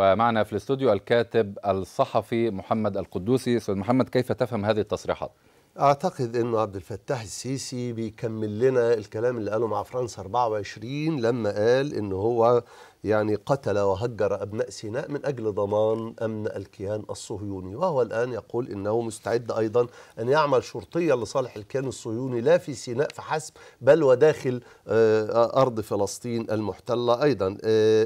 ومعنا في الاستوديو الكاتب الصحفي محمد القدوسي استاذ محمد كيف تفهم هذه التصريحات اعتقد انه عبد الفتاح السيسي بيكمل لنا الكلام اللي قاله مع فرنسا 24 لما قال ان هو يعني قتل وهجر أبناء سيناء من أجل ضمان أمن الكيان الصهيوني وهو الآن يقول إنه مستعد أيضا أن يعمل شرطيا لصالح الكيان الصهيوني لا في سيناء فحسب بل وداخل آه، أرض فلسطين المحتلة أيضا آه،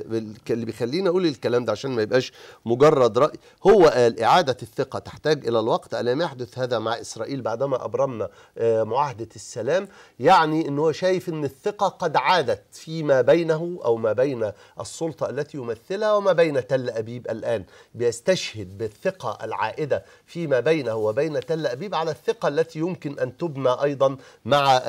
اللي بيخليني أقول الكلام ده عشان ما يبقاش مجرد رأي هو قال إعادة الثقة تحتاج إلى الوقت ألم يحدث هذا مع إسرائيل بعدما أبرمنا آه، معاهدة السلام يعني أنه شايف أن الثقة قد عادت فيما بينه أو ما بين السلطة التي يمثلها وما بين تل أبيب الآن بيستشهد بالثقة العائدة فيما بينه وبين تل أبيب على الثقة التي يمكن أن تبنى أيضا مع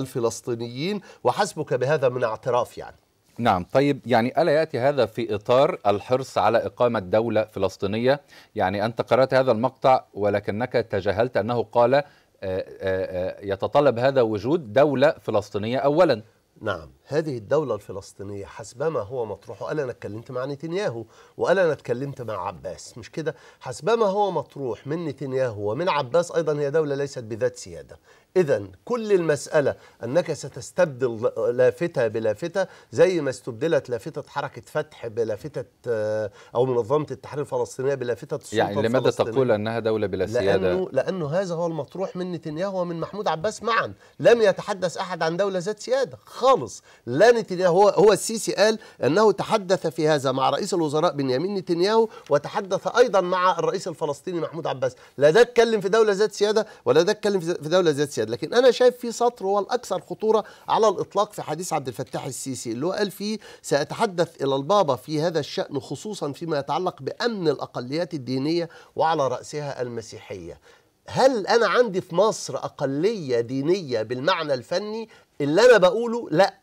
الفلسطينيين وحسبك بهذا من اعتراف يعني نعم طيب يعني ألا يأتي هذا في إطار الحرص على إقامة دولة فلسطينية يعني أنت قرأت هذا المقطع ولكنك تجاهلت أنه قال آه، آه، آه، يتطلب هذا وجود دولة فلسطينية أولا نعم هذه الدولة الفلسطينية حسب ما هو مطروح وقال أنا اتكلمت مع نتنياهو وقال أنا اتكلمت مع عباس مش كده حسب ما هو مطروح من نتنياهو ومن عباس أيضا هي دولة ليست بذات سيادة إذا كل المسألة أنك ستستبدل لافتة بلافتة زي ما استبدلت لافتة حركة فتح بلافتة آه، أو منظمة التحرير الفلسطينية بلافتة السلطة يعني لماذا تقول أنها دولة بلا سيادة؟ لأنه, لأنه هذا هو المطروح من نتنياهو ومن محمود عباس معا لم يتحدث أحد عن دولة ذات سيادة خالص لا نتنياهو هو, هو السيسي قال أنه تحدث في هذا مع رئيس الوزراء بنيامين نتنياهو وتحدث أيضا مع الرئيس الفلسطيني محمود عباس لا ده اتكلم في دولة ذات سيادة ولا ده اتكلم في دولة ذات سيادة السيادة لكن أنا شايف في سطر هو الأكثر خطورة على الإطلاق في حديث عبد الفتاح السيسي اللي هو قال فيه سأتحدث إلى البابا في هذا الشأن خصوصا فيما يتعلق بأمن الأقليات الدينية وعلى رأسها المسيحية هل أنا عندي في مصر أقلية دينية بالمعنى الفني اللي أنا بقوله لأ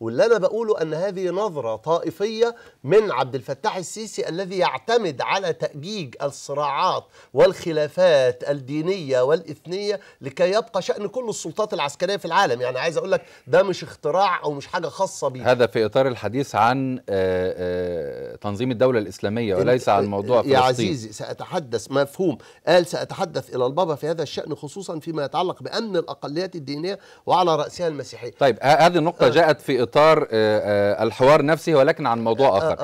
واللي أنا بقوله أن هذه نظرة طائفية من عبد الفتاح السيسي الذي يعتمد على تأجيج الصراعات والخلافات الدينية والإثنية لكي يبقى شأن كل السلطات العسكرية في العالم يعني عايز أقول لك ده مش اختراع أو مش حاجة خاصة بيه هذا في إطار الحديث عن آه، آه، تنظيم الدولة الإسلامية وليس عن موضوع فلسطين يا عزيزي سأتحدث مفهوم قال سأتحدث إلى البابا الثورة في هذا الشأن خصوصا فيما يتعلق بأمن الأقليات الدينية وعلى رأسها المسيحية طيب آه، هذه النقطة آه. جاءت في إطار آه آه الحوار نفسه ولكن عن موضوع آخر آه، آه.